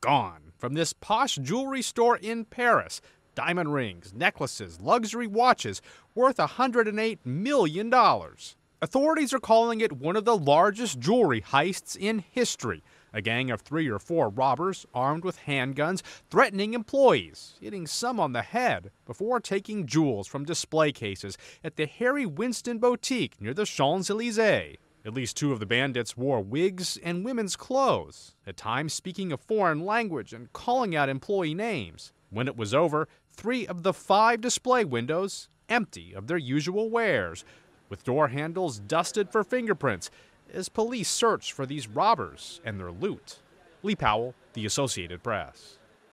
gone from this posh jewelry store in Paris. Diamond rings, necklaces, luxury watches worth $108 million. Authorities are calling it one of the largest jewelry heists in history. A gang of three or four robbers, armed with handguns, threatening employees, hitting some on the head, before taking jewels from display cases at the Harry Winston Boutique near the Champs Elysees. At least two of the bandits wore wigs and women's clothes, at times speaking a foreign language and calling out employee names. When it was over, three of the five display windows empty of their usual wares, with door handles dusted for fingerprints, as police search for these robbers and their loot. Lee Powell, The Associated Press.